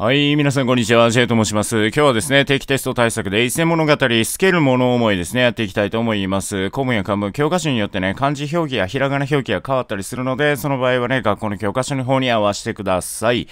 はい、皆さんこんにちは、J と申します。今日はですね、定期テスト対策で、一戦物語、スケる物思いですね、やっていきたいと思います。古文や漢文、教科書によってね、漢字表記やひらがな表記が変わったりするので、その場合はね、学校の教科書の方に合わせてください。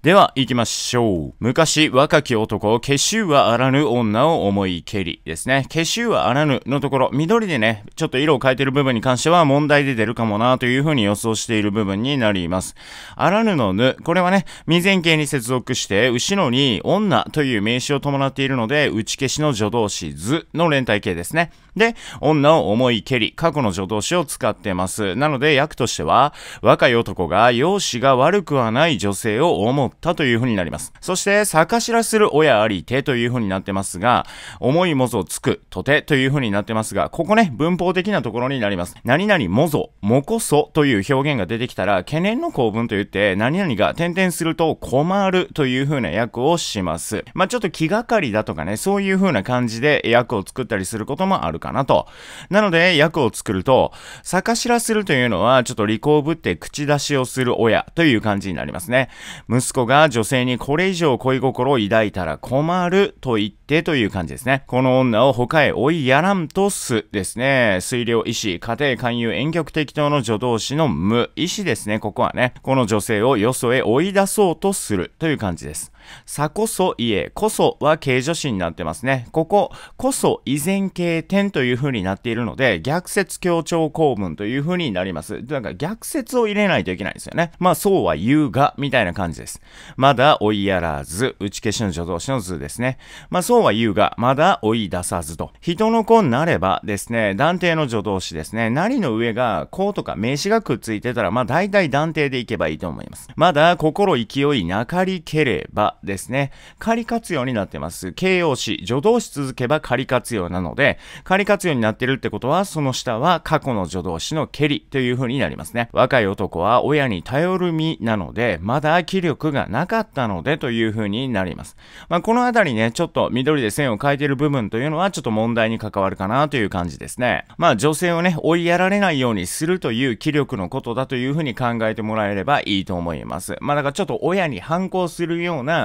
では、行きましょう。昔、若き男、化粧はあらぬ女を思いけりですね。化粧はあらぬのところ、緑でね、ちょっと色を変えてる部分に関しては問題で出るかもなというふうに予想している部分になります。あらぬのぬ、これはね、未然形に接続して、後ろに女という名詞を伴っているので、打ち消しの助動詞図の連帯形ですね。で、女を思いけり、過去の助動詞を使ってます。なので、訳としては、若い男が容姿が悪くはない女性を思うったというふうになります。そして、逆知らする親ありてというふうになってますが、思いもぞつく、とてというふうになってますが、ここね、文法的なところになります。何々もぞ、もこそという表現が出てきたら、懸念の構文と言って、何々が点々すると困るというふうな訳をします。まあ、ちょっと気がかりだとかね、そういうふうな感じで訳を作ったりすることもあるかなと。なので、訳を作ると、逆知らするというのは、ちょっと利口ぶって口出しをする親という感じになりますね。息子子が女性にこれ以上恋心を抱いたら困ると言ってという感じですね。この女を他へ追いやらんとすですね。水量医師、家庭勧誘、遠曲適当の助動詞の無、医師ですね、ここはね。この女性をよそへ追い出そうとするという感じです。さこそいえ、こそは形助詞になってますね。ここ、こそ依然形点という風になっているので、逆説強調構文という風になります。だから逆説を入れないといけないですよね。まあそうは言うが、みたいな感じです。まだ追いやらず、打ち消しの助動詞の図ですね。まあそうは言うが、まだ追い出さずと。人の子になればですね、断定の助動詞ですね。何の上が、こうとか名詞がくっついてたら、まあ大体断定でいけばいいと思います。まだ心勢いなかりければ、ですね。仮活用になってます。形容詞、助動詞続けば仮活用なので、仮活用になってるってことは、その下は過去の助動詞の蹴りという風になりますね。若い男は親に頼る身なので、まだ気力がなかったのでという風になります。まあ、このあたりね、ちょっと緑で線を描いてる部分というのはちょっと問題に関わるかなという感じですね。まあ女性をね、追いやられないようにするという気力のことだという風に考えてもらえればいいと思います。まあだからちょっと親に反抗するような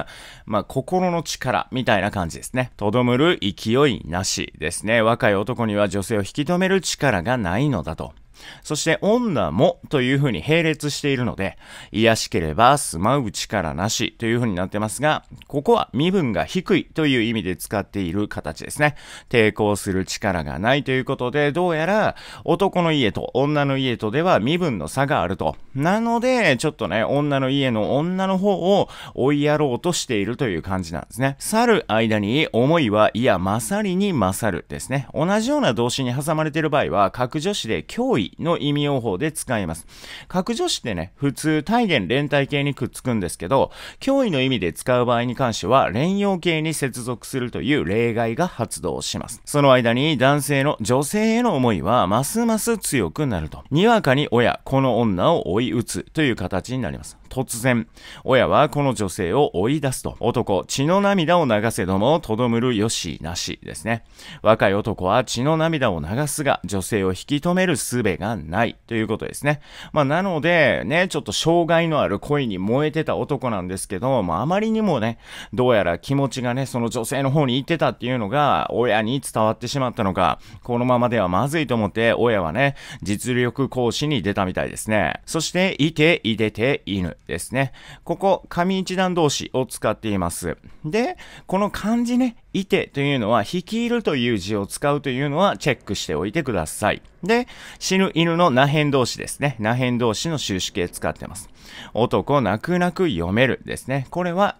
まあ、心の力みたいな感じですね。とどむる勢いなしですね。若い男には女性を引き止める力がないのだと。そして女もというふうに並列しているので、癒しければ住まう力なしというふうになってますが、ここは身分が低いという意味で使っている形ですね。抵抗する力がないということで、どうやら男の家と女の家とでは身分の差があると。なので、ちょっとね、女の家の女の方を追いやろうとしているという感じなんですね。去る間に思いは、いや、さりに勝るですね。同じような動詞に挟まれている場合は、格助詞で脅威の意味用法で使います。格助詞ってね、普通体現連体形にくっつくんですけど、脅威の意味で使う場合に関しては、連用形に接続するという例外が発動します。その間に男性の女性への思いは、ますます強くなると。にわかに親、この女を追い打つという形になります。突然、親はこの女性を追い出すと、男、血の涙を流せども、とどむるよしなしですね。若い男は血の涙を流すが、女性を引き止める術がないということですね。まあ、なので、ね、ちょっと障害のある恋に燃えてた男なんですけど、まあ、あまりにもね、どうやら気持ちがね、その女性の方に行ってたっていうのが、親に伝わってしまったのか、このままではまずいと思って、親はね、実力行使に出たみたいですね。そして、いて、いでて、犬。ですね。ここ、上一段同士を使っています。で、この漢字ね、いてというのは、率いるという字を使うというのはチェックしておいてください。で、死ぬ犬の那変同士ですね。那変同士の終止形使ってます。男泣く泣く読めるですね。これは、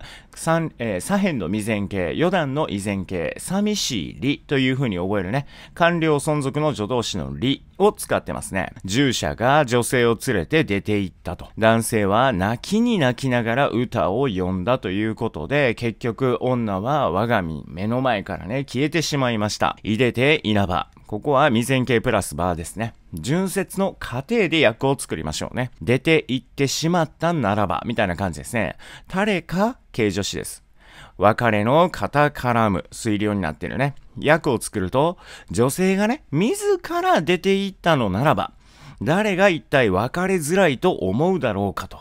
えー、左辺の未然形、四段の依然形、寂しい理という風に覚えるね。官僚存続の助動詞の理を使ってますね。従者が女性を連れて出て行ったと。男性は泣きに泣きながら歌を詠んだということで、結局女は我が身、目の前からね、消えてしまいました。いでて稲葉。ここは未然形プラスバーですね。純接の過程で役を作りましょうね。出て行ってしまったならば、みたいな感じですね。誰か形助詞です。別れの肩絡む、推量になってるね。訳を作ると、女性がね、自ら出て行ったのならば、誰が一体別れづらいと思うだろうかと。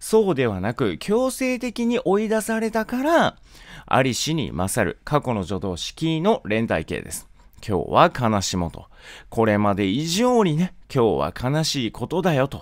そうではなく、強制的に追い出されたから、ありしに勝る過去の助動式の連帯形です。今日は悲しもと。これまで以上にね、今日は悲しいことだよと。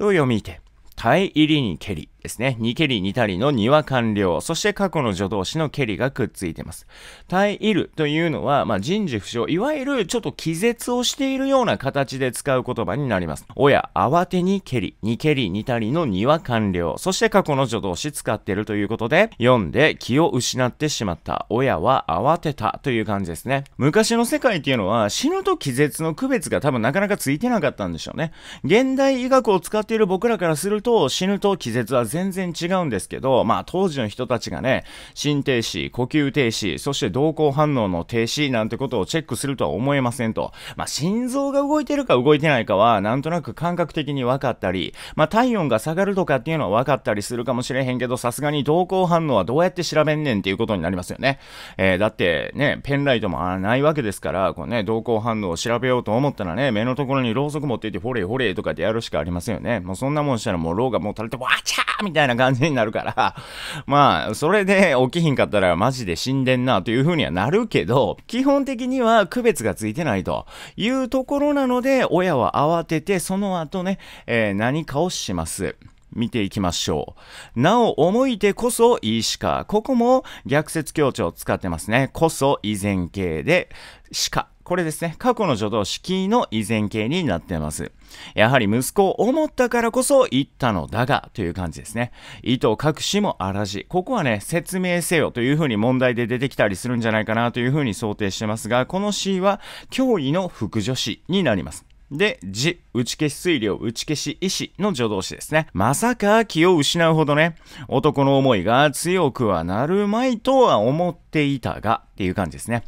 を読みて、耐え入りに蹴り、ですね。2けり、2たりの2は完了。そして過去の助動詞のけりがくっついてます。対いるというのは、まあ、人事不詳、いわゆるちょっと気絶をしているような形で使う言葉になります。親、慌てにけり、2けり、2たりの2は完了。そして過去の助動詞使ってるということで、読んで気を失ってしまった。親は慌てたという感じですね。昔の世界っていうのは、死ぬと気絶の区別が多分なかなかついてなかったんでしょうね。現代医学を使っている僕らからすると、死ぬと気絶は全然違うんですけど、まあ当時の人たちがね、心停止、呼吸停止、そして動向反応の停止なんてことをチェックするとは思えませんと。まあ心臓が動いてるか動いてないかは、なんとなく感覚的に分かったり、まあ体温が下がるとかっていうのは分かったりするかもしれへんけど、さすがに動向反応はどうやって調べんねんっていうことになりますよね。えー、だってね、ペンライトもないわけですから、こうね、動向反応を調べようと思ったらね、目のところにろうそく持っていて、ほれほれとかでやるしかありませんよね。もうそんなもんしたらもうろうがもう垂れて、わちゃーみたいな感じになるから、まあ、それで起きひんかったらマジで死んでんなという風にはなるけど、基本的には区別がついてないというところなので、親は慌てて、その後ね、えー、何かをします。見ていきましょう。なお、思いてこそいいしか。ここも逆説強調を使ってますね。こそ依然形で、しか。これですね、過去の助動式の依然形になってます。やはり息子を思ったからこそ言ったのだがという感じですね。意図隠しもあらじ。ここはね、説明せよというふうに問題で出てきたりするんじゃないかなというふうに想定してますが、この C は脅威の副助詞になります。で、字、打ち消し推量、打ち消し意志の助動詞ですね。まさか気を失うほどね、男の思いが強くはなるまいとは思っていたがっていう感じですね。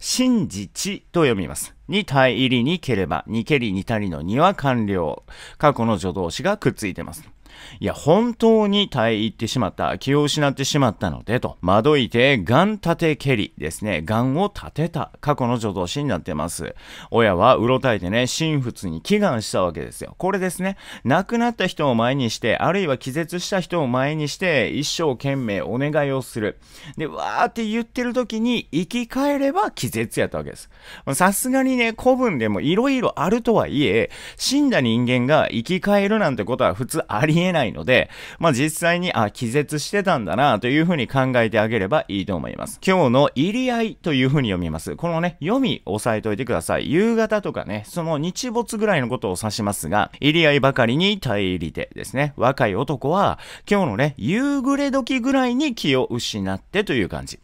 真実と読みます。に対入りにければ、にけりにたりのには完了。過去の助動詞がくっついてます。いや、本当に耐え入ってしまった、気を失ってしまったので、と、まどいて、ン立て蹴りですね。癌を立てた、過去の助動詞になってます。親はうろたえてね、神仏に祈願したわけですよ。これですね、亡くなった人を前にして、あるいは気絶した人を前にして、一生懸命お願いをする。で、わーって言ってる時に、生き返れば気絶やったわけです。さすがにね、古文でも色々あるとはいえ、死んだ人間が生き返るなんてことは普通ありえ見えないので、まあ、実際に、あ、気絶してたんだな、というふうに考えてあげればいいと思います。今日の入り合いというふうに読みます。このね、読み押さえといてください。夕方とかね、その日没ぐらいのことを指しますが、入り合いばかりに対入りてですね。若い男は、今日のね、夕暮れ時ぐらいに気を失ってという感じ。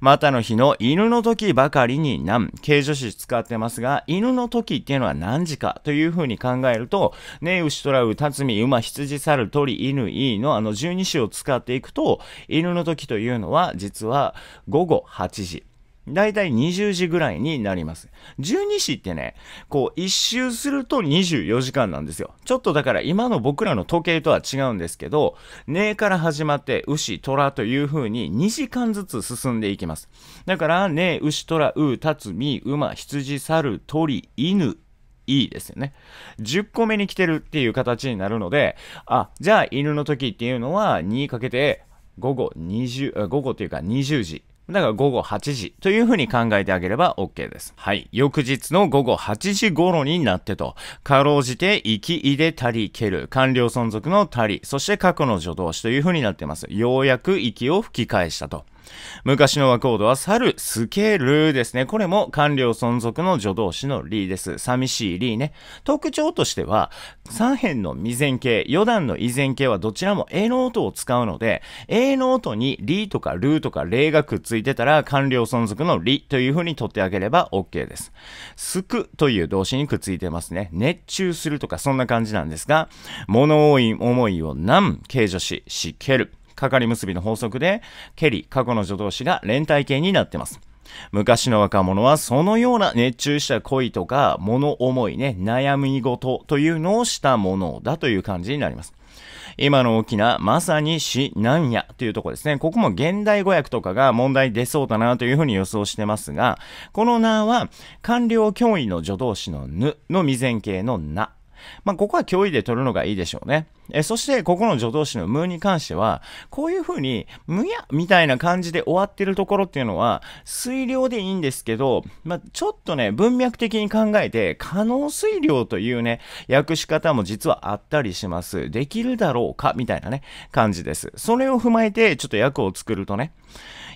またの日の犬の時ばかりに何、形助詞使ってますが、犬の時っていうのは何時かという風に考えると、ね、牛とらう、辰巳、馬、羊、猿、鳥、犬、いいのあの十二詞を使っていくと、犬の時というのは実は午後8時。だいたい20時ぐらいになります。12時ってね、こう一周すると24時間なんですよ。ちょっとだから今の僕らの時計とは違うんですけど、ねから始まって牛、虎という風に2時間ずつ進んでいきます。だからね、牛、虎、う、たつ、み、馬、羊、猿、鳥、犬、いいですよね。10個目に来てるっていう形になるので、あ、じゃあ犬の時っていうのは2かけて午後20、午後っていうか20時。だから午後8時というふうに考えてあげれば OK です。はい。翌日の午後8時頃になってと、かろうじて、生き入れたり蹴る、完了存続のたり、そして過去の助動詞というふうになってます。ようやく息を吹き返したと。昔の和コードは猿、透けるですね。これも官僚存続の助動詞のリです。寂しいリね。特徴としては、三辺の未然形、四段の依然形はどちらも A の音を使うので、A の音にリとかルーとか例がくっついてたら、官僚存続のリという風に取ってあげれば OK です。すくという動詞にくっついてますね。熱中するとかそんな感じなんですが、物多い思いを何、形助詞、しける。係結びの法則で、蹴り、過去の助動詞が連帯形になってます。昔の若者はそのような熱中した恋とか物思いね、悩み事というのをしたものだという感じになります。今の大きな、まさに死なんやというとこですね。ここも現代語訳とかが問題出そうだなというふうに予想してますが、この名は、官僚脅威の助動詞のぬの未然形のな。まあ、ここは脅威で取るのがいいでしょうね。えそして、ここの助動詞のムーに関しては、こういう風に、むやみたいな感じで終わってるところっていうのは、推量でいいんですけど、まあ、ちょっとね、文脈的に考えて、可能推量というね、訳し方も実はあったりします。できるだろうかみたいなね、感じです。それを踏まえて、ちょっと訳を作るとね、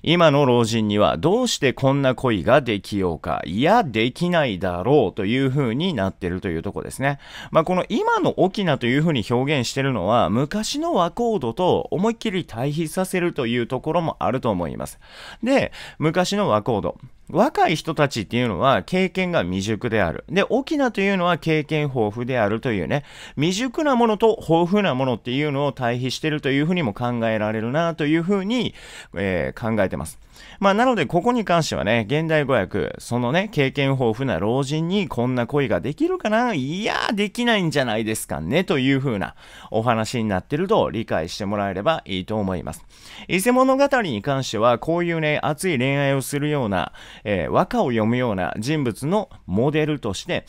今の老人にはどうしてこんな恋ができようか、いや、できないだろうという風になってるというとこですね。まあ、この今の沖縄という風に表現してるのは、昔の和コードと思いっきり対比させるというところもあると思います。で、昔の和コード。若い人たちっていうのは経験が未熟である。で、沖縄というのは経験豊富であるというね、未熟なものと豊富なものっていうのを対比してるというふうにも考えられるなというふうに、えー、考えてます。まあ、なのでここに関してはね、現代語訳、そのね、経験豊富な老人にこんな恋ができるかないやできないんじゃないですかねというふうなお話になってると理解してもらえればいいと思います。伊勢物語に関してはこういうね、熱い恋愛をするような、えー、和歌を読むような人物のモデルとして、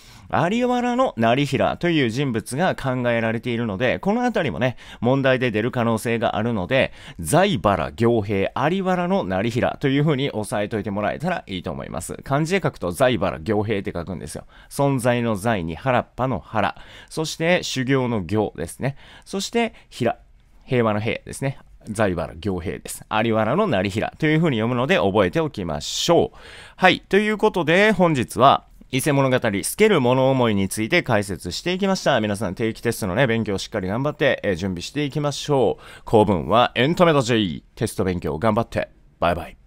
有原の成平という人物が考えられているので、このあたりもね、問題で出る可能性があるので、財原行平、有原の成平という風に押さえといてもらえたらいいと思います。漢字で書くと財原行平って書くんですよ。存在の財に原っぱの原。そして修行の行ですね。そして平。平和の平ですね。在原行平です。有原の成平というふうに読むので覚えておきましょう。はい。ということで、本日は、伊勢物語、透ける物思いについて解説していきました。皆さん定期テストのね、勉強をしっかり頑張って、え準備していきましょう。公文はエンタメだ J。テスト勉強頑張って。バイバイ。